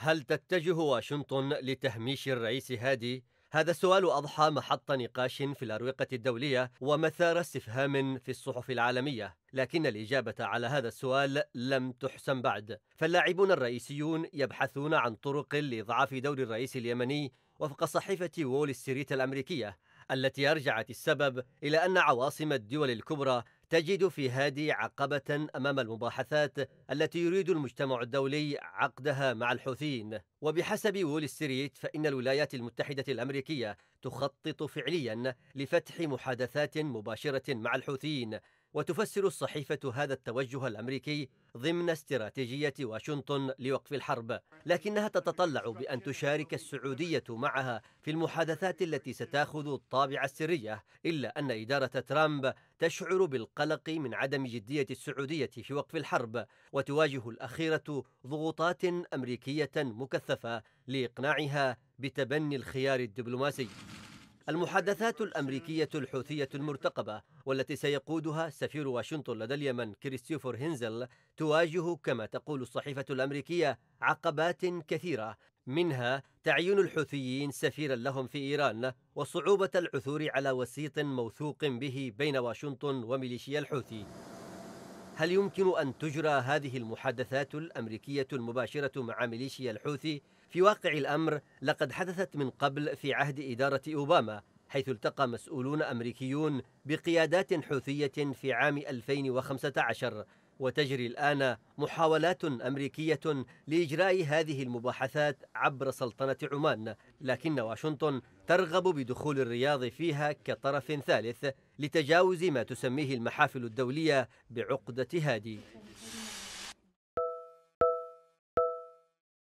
هل تتجه واشنطن لتهميش الرئيس هادي؟ هذا السؤال أضحى محط نقاش في الأروقة الدولية ومثار استفهام في الصحف العالمية، لكن الإجابة على هذا السؤال لم تحسم بعد، فاللاعبون الرئيسيون يبحثون عن طرق لإضعاف دور الرئيس اليمني وفق صحيفة وول ستريت الأمريكية، التي أرجعت السبب إلى أن عواصم الدول الكبرى تجد في هادي عقبة أمام المباحثات التي يريد المجتمع الدولي عقدها مع الحوثيين وبحسب وول ستريت فإن الولايات المتحدة الأمريكية تخطط فعليا لفتح محادثات مباشرة مع الحوثيين وتفسر الصحيفة هذا التوجه الأمريكي ضمن استراتيجية واشنطن لوقف الحرب لكنها تتطلع بأن تشارك السعودية معها في المحادثات التي ستأخذ الطابع السرية إلا أن إدارة ترامب تشعر بالقلق من عدم جدية السعودية في وقف الحرب وتواجه الأخيرة ضغوطات أمريكية مكثفة لإقناعها بتبني الخيار الدبلوماسي المحادثات الأمريكية الحوثية المرتقبة والتي سيقودها سفير واشنطن لدى اليمن كريستوفر هينزل تواجه كما تقول الصحيفة الأمريكية عقبات كثيرة منها تعيين الحوثيين سفيرا لهم في إيران وصعوبة العثور على وسيط موثوق به بين واشنطن وميليشيا الحوثي هل يمكن أن تجرى هذه المحادثات الأمريكية المباشرة مع ميليشيا الحوثي؟ في واقع الأمر لقد حدثت من قبل في عهد إدارة أوباما حيث التقى مسؤولون أمريكيون بقيادات حوثية في عام 2015 وتجري الآن محاولات أمريكية لإجراء هذه المباحثات عبر سلطنة عمان لكن واشنطن ترغب بدخول الرياض فيها كطرف ثالث لتجاوز ما تسميه المحافل الدولية بعقدة هادي